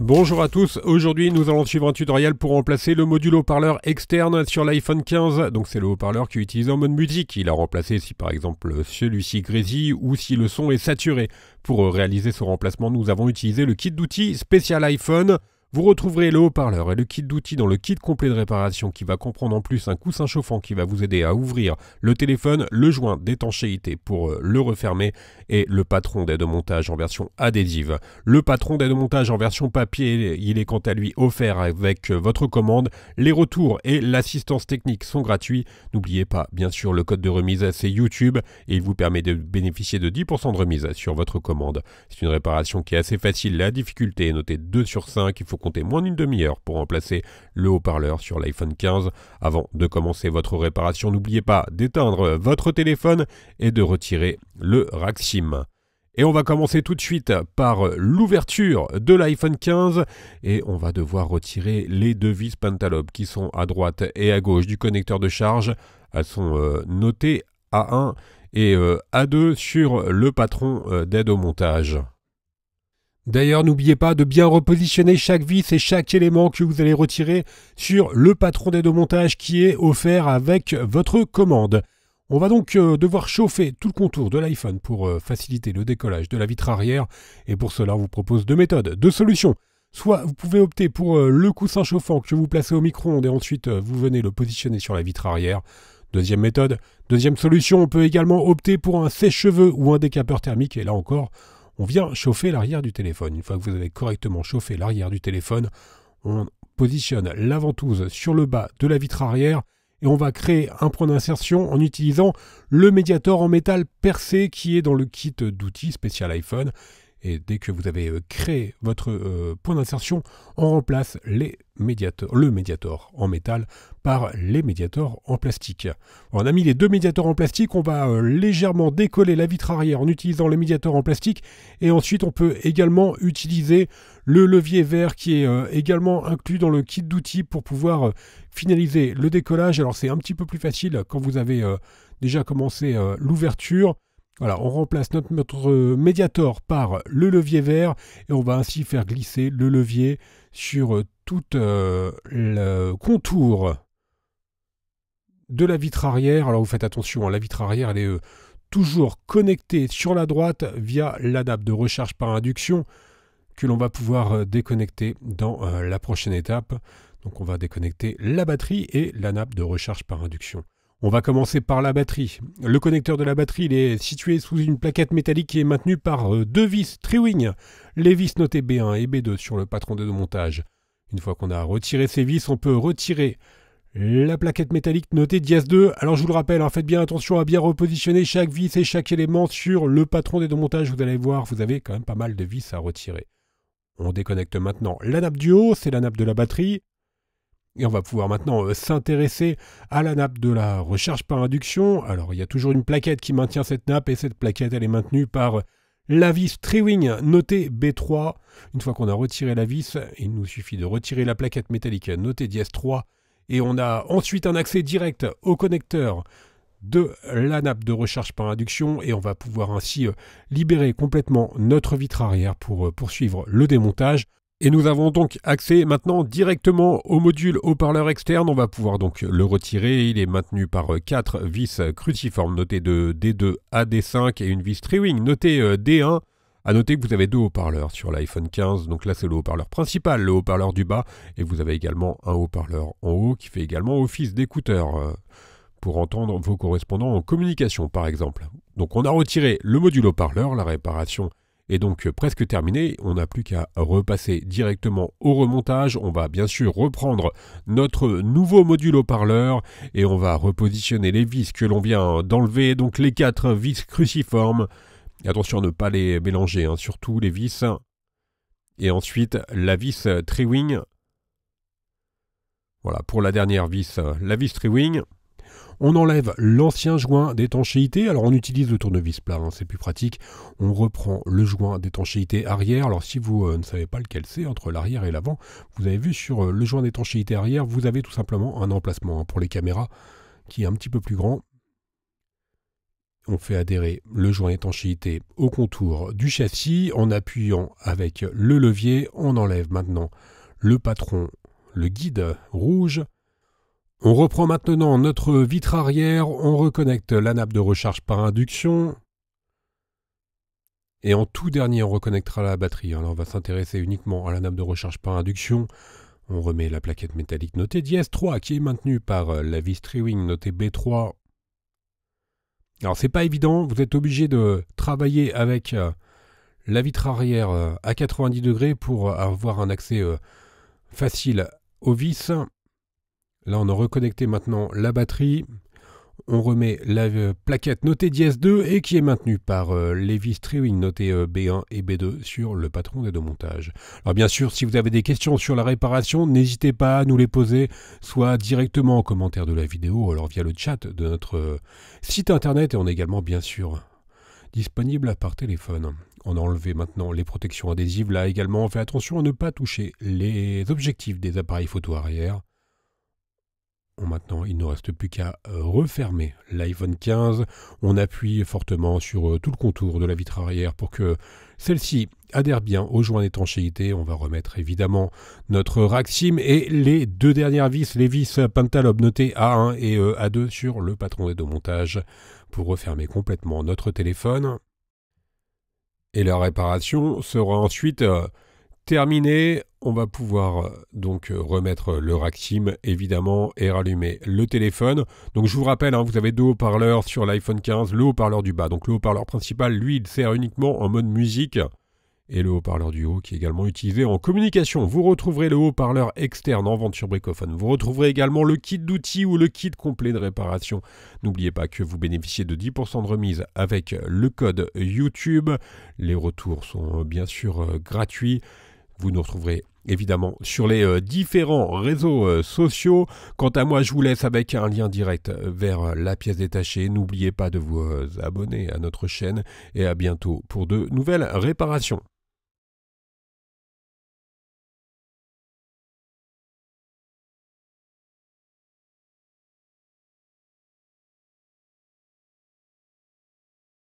Bonjour à tous, aujourd'hui nous allons suivre un tutoriel pour remplacer le module haut-parleur externe sur l'iPhone 15. Donc c'est le haut-parleur qui est utilisé en mode musique, il a remplacé si par exemple celui-ci grésille ou si le son est saturé. Pour euh, réaliser ce remplacement nous avons utilisé le kit d'outils spécial iPhone vous retrouverez le haut-parleur et le kit d'outils dans le kit complet de réparation qui va comprendre en plus un coussin chauffant qui va vous aider à ouvrir le téléphone, le joint d'étanchéité pour euh, le refermer et le patron d'aide au montage en version adhésive. Le patron d'aide au montage en version papier, il est quant à lui offert avec euh, votre commande. Les retours et l'assistance technique sont gratuits. N'oubliez pas, bien sûr, le code de remise c'est YouTube et il vous permet de bénéficier de 10% de remise sur votre commande. C'est une réparation qui est assez facile. La difficulté est notée 2 sur 5. Il faut comptez moins d'une demi-heure pour remplacer le haut-parleur sur l'iPhone 15. Avant de commencer votre réparation, n'oubliez pas d'éteindre votre téléphone et de retirer le rack Et on va commencer tout de suite par l'ouverture de l'iPhone 15 et on va devoir retirer les deux vis Pentalobe qui sont à droite et à gauche du connecteur de charge. Elles sont euh, notées A1 et euh, A2 sur le patron euh, d'aide au montage. D'ailleurs, n'oubliez pas de bien repositionner chaque vis et chaque élément que vous allez retirer sur le patron d'aide au montage qui est offert avec votre commande. On va donc euh, devoir chauffer tout le contour de l'iPhone pour euh, faciliter le décollage de la vitre arrière et pour cela on vous propose deux méthodes, deux solutions. Soit vous pouvez opter pour euh, le coussin chauffant que vous placez au micro-ondes et ensuite vous venez le positionner sur la vitre arrière. Deuxième méthode, deuxième solution, on peut également opter pour un sèche-cheveux ou un décapeur thermique et là encore on vient chauffer l'arrière du téléphone. Une fois que vous avez correctement chauffé l'arrière du téléphone, on positionne la ventouse sur le bas de la vitre arrière et on va créer un point d'insertion en utilisant le médiator en métal percé qui est dans le kit d'outils spécial iPhone et dès que vous avez euh, créé votre euh, point d'insertion, on remplace les le médiator en métal par les médiators en plastique. On a mis les deux médiators en plastique, on va euh, légèrement décoller la vitre arrière en utilisant les médiateurs en plastique et ensuite on peut également utiliser le levier vert qui est également inclus dans le kit d'outils pour pouvoir finaliser le décollage. Alors c'est un petit peu plus facile quand vous avez déjà commencé l'ouverture on remplace notre, notre euh, médiator par le levier vert et on va ainsi faire glisser le levier sur euh, tout euh, le contour de la vitre arrière. Alors vous faites attention, hein, la vitre arrière elle est toujours connectée sur la droite via nappe de recharge par induction que l'on va pouvoir déconnecter dans la prochaine étape. Donc on va déconnecter la batterie et la nappe de recharge par induction. On va commencer par la batterie. Le connecteur de la batterie est situé sous une plaquette métallique qui est maintenue par euh, deux vis Triwing, les vis notées B1 et B2 sur le patron de montage. Une fois qu'on a retiré ces vis, on peut retirer la plaquette métallique notée dias 2. Alors je vous le rappelle, hein, faites bien attention à bien repositionner chaque vis et chaque élément sur le patron des deux Vous allez voir, vous avez quand même pas mal de vis à retirer. On déconnecte maintenant la nappe du haut, c'est la nappe de la batterie. Et on va pouvoir maintenant euh, s'intéresser à la nappe de la recharge par induction. Alors il y a toujours une plaquette qui maintient cette nappe et cette plaquette elle est maintenue par euh, la vis Triwing notée B3. Une fois qu'on a retiré la vis, il nous suffit de retirer la plaquette métallique notée dièse 3 et on a ensuite un accès direct au connecteur de la nappe de recharge par induction et on va pouvoir ainsi euh, libérer complètement notre vitre arrière pour poursuivre le démontage. Et nous avons donc accès maintenant directement au module haut-parleur externe. On va pouvoir donc le retirer. Il est maintenu par quatre vis cruciformes notées de D2 à D5 et une vis Wing. notée euh, D1. À noter que vous avez deux haut-parleurs sur l'iPhone 15. Donc là, c'est le haut-parleur principal, le haut-parleur du bas. Et vous avez également un haut-parleur en haut qui fait également office d'écouteur euh, pour entendre vos correspondants en communication, par exemple. Donc on a retiré le module haut-parleur, la réparation et donc euh, presque terminé, on n'a plus qu'à repasser directement au remontage. On va bien sûr reprendre notre nouveau module haut-parleur et on va repositionner les vis que l'on vient d'enlever, donc les quatre vis cruciformes. Attention à ne pas les mélanger, hein, surtout les vis. Et ensuite la vis triwing Voilà pour la dernière vis, euh, la vis triwing on enlève l'ancien joint d'étanchéité. Alors on utilise le tournevis plat, hein, c'est plus pratique. On reprend le joint d'étanchéité arrière. Alors si vous euh, ne savez pas lequel c'est entre l'arrière et l'avant, vous avez vu sur euh, le joint d'étanchéité arrière, vous avez tout simplement un emplacement hein. pour les caméras qui est un petit peu plus grand. On fait adhérer le joint d'étanchéité au contour du châssis en appuyant avec le levier. On enlève maintenant le patron, le guide rouge. On reprend maintenant notre vitre arrière, on reconnecte la nappe de recharge par induction. Et en tout dernier, on reconnectera la batterie. Alors on va s'intéresser uniquement à la nappe de recharge par induction. On remet la plaquette métallique notée dièse 3 qui est maintenue par euh, la vis Trewing notée B3. Alors c'est pas évident, vous êtes obligé de travailler avec euh, la vitre arrière euh, à 90 degrés pour avoir un accès facile aux vis. Là, on a reconnecté maintenant la batterie. On remet la euh, plaquette notée ds 2 et qui est maintenue par euh, les vis Trewing notées euh, B1 et B2 sur le patron des deux montages. Alors bien sûr, si vous avez des questions sur la réparation, n'hésitez pas à nous les poser, soit directement en commentaire de la vidéo, alors via le chat de notre site internet et on est également bien sûr disponible par téléphone. On a enlevé maintenant les protections adhésives. Là également, on fait attention à ne pas toucher les objectifs des appareils photo arrière maintenant, il ne reste plus qu'à euh, refermer l'iPhone 15. On appuie fortement sur euh, tout le contour de la vitre arrière pour que celle-ci adhère bien aux joints d'étanchéité. On va remettre évidemment notre raxime et les deux dernières vis, les vis pentalobe notées A1 et euh, A2 sur le patron de montage pour refermer complètement notre téléphone. Et la réparation sera ensuite terminé. On va pouvoir euh, donc euh, remettre euh, le rack évidemment et rallumer le téléphone. Donc je vous rappelle, hein, vous avez deux haut-parleurs sur l'iPhone 15, le haut-parleur du bas. Donc le haut-parleur principal, lui, il sert uniquement en mode musique. Et le haut-parleur du haut qui est également utilisé en communication. Vous retrouverez le haut-parleur externe en vente sur Bricophone. Vous retrouverez également le kit d'outils ou le kit complet de réparation. N'oubliez pas que vous bénéficiez de 10% de remise avec le code YouTube. Les retours sont bien sûr gratuits. Vous nous retrouverez évidemment sur les euh, différents réseaux euh, sociaux. Quant à moi, je vous laisse avec un lien direct euh, vers la pièce détachée. N'oubliez pas de vous abonner à notre chaîne et à bientôt pour de nouvelles réparations.